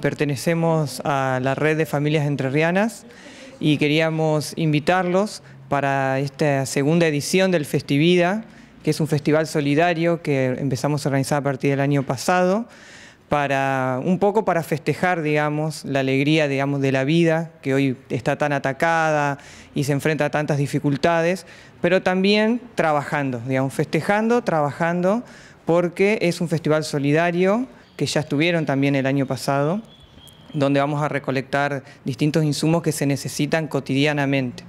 Pertenecemos a la red de familias entrerrianas y queríamos invitarlos para esta segunda edición del Festivida, que es un festival solidario que empezamos a organizar a partir del año pasado, para un poco para festejar, digamos, la alegría, digamos, de la vida que hoy está tan atacada y se enfrenta a tantas dificultades, pero también trabajando, digamos, festejando, trabajando, porque es un festival solidario que ya estuvieron también el año pasado, donde vamos a recolectar distintos insumos que se necesitan cotidianamente.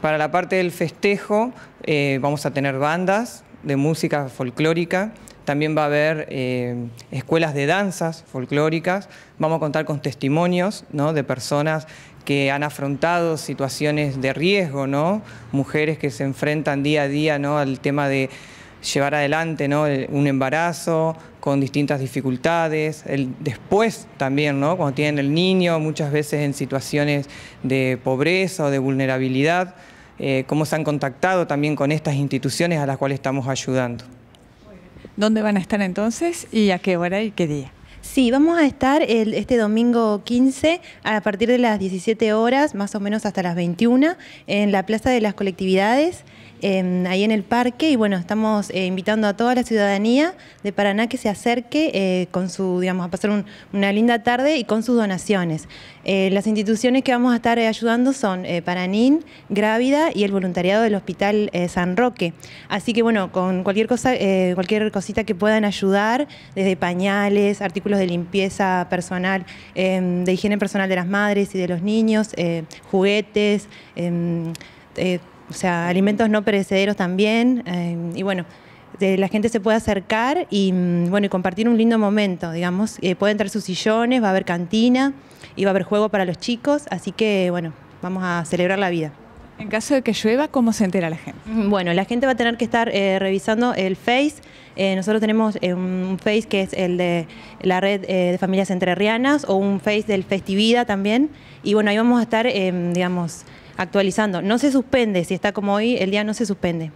Para la parte del festejo eh, vamos a tener bandas de música folclórica, también va a haber eh, escuelas de danzas folclóricas, vamos a contar con testimonios ¿no? de personas que han afrontado situaciones de riesgo, ¿no? mujeres que se enfrentan día a día ¿no? al tema de llevar adelante ¿no? un embarazo con distintas dificultades, el, después también, ¿no? cuando tienen el niño, muchas veces en situaciones de pobreza o de vulnerabilidad, eh, cómo se han contactado también con estas instituciones a las cuales estamos ayudando. ¿Dónde van a estar entonces y a qué hora y qué día? Sí, vamos a estar este domingo 15 a partir de las 17 horas, más o menos hasta las 21, en la Plaza de las Colectividades, em, ahí en el parque. Y bueno, estamos eh, invitando a toda la ciudadanía de Paraná que se acerque eh, con su, digamos, a pasar una linda tarde y con sus donaciones. Eh, las instituciones que vamos a estar ayudando son Paranín, Grávida y el voluntariado del Hospital San Roque. Así que bueno, con cualquier cosa, cualquier cosita que puedan ayudar, desde pañales, artículos de limpieza personal, em, de higiene personal de las madres y de los niños, eh, juguetes, em, eh, o sea, alimentos no perecederos también. Em, y bueno, la gente se puede acercar y mm, bueno compartir un lindo momento, digamos. Eh, pueden traer sus sillones, va a haber cantina y va a haber juego para los chicos, así que bueno, vamos a celebrar la vida. En caso de que llueva, ¿cómo se entera la gente? Bueno, la gente va a tener que estar eh, revisando el Face. Eh, nosotros tenemos eh, un Face que es el de la red de familias entrerrianas o un Face del Festivida también. Y bueno, ahí vamos a estar, em, digamos, actualizando. No se suspende, si está como hoy, el día no se suspende.